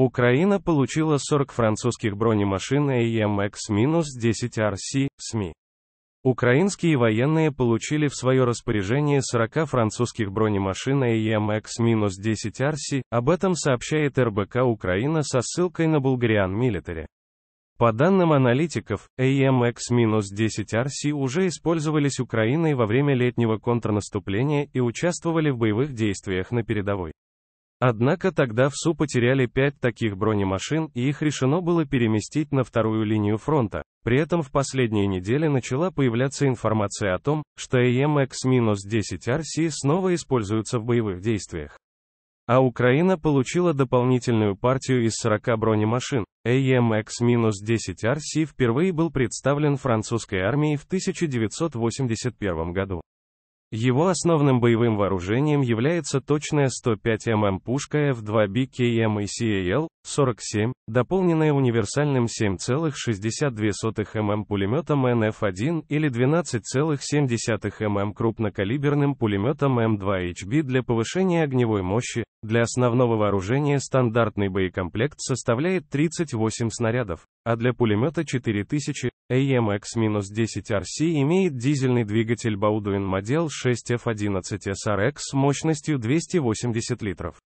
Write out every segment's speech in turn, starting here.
Украина получила 40 французских бронемашин AMX-10RC, СМИ. Украинские военные получили в свое распоряжение 40 французских бронемашин AMX-10RC, об этом сообщает РБК Украина со ссылкой на Bulgarian Military. По данным аналитиков, AMX-10RC уже использовались Украиной во время летнего контрнаступления и участвовали в боевых действиях на передовой. Однако тогда в Су потеряли пять таких бронемашин и их решено было переместить на вторую линию фронта. При этом в последние недели начала появляться информация о том, что AMX-10RC снова используются в боевых действиях. А Украина получила дополнительную партию из 40 бронемашин. AMX-10RC впервые был представлен французской армией в 1981 году. Его основным боевым вооружением является точная 105 мм пушка F2B KM ECAL 47, дополненная универсальным 7,62 мм пулеметом NF1 или 12,7 мм крупнокалиберным пулеметом m 2 hb для повышения огневой мощи. Для основного вооружения стандартный боекомплект составляет 38 снарядов а для пулемета 4000 AMX-10RC имеет дизельный двигатель Baudouin Model 6F11SRX с мощностью 280 литров.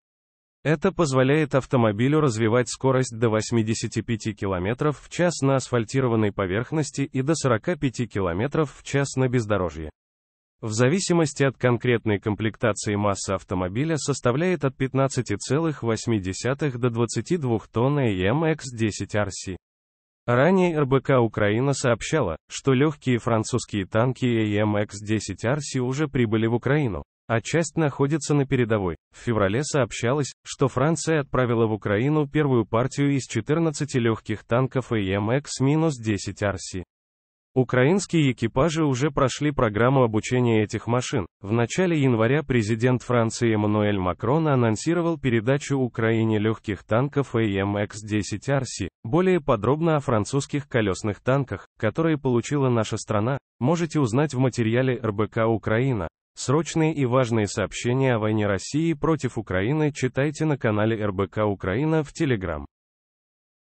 Это позволяет автомобилю развивать скорость до 85 км в час на асфальтированной поверхности и до 45 км в час на бездорожье. В зависимости от конкретной комплектации масса автомобиля составляет от 15,8 до 22 тонн AMX-10RC. Ранее РБК Украина сообщала, что легкие французские танки AMX-10 RC уже прибыли в Украину, а часть находится на передовой. В феврале сообщалось, что Франция отправила в Украину первую партию из 14 легких танков AMX-10 RC. Украинские экипажи уже прошли программу обучения этих машин. В начале января президент Франции Эммануэль Макрон анонсировал передачу Украине легких танков AMX-10RC. Более подробно о французских колесных танках, которые получила наша страна, можете узнать в материале РБК «Украина». Срочные и важные сообщения о войне России против Украины читайте на канале РБК «Украина» в Телеграм.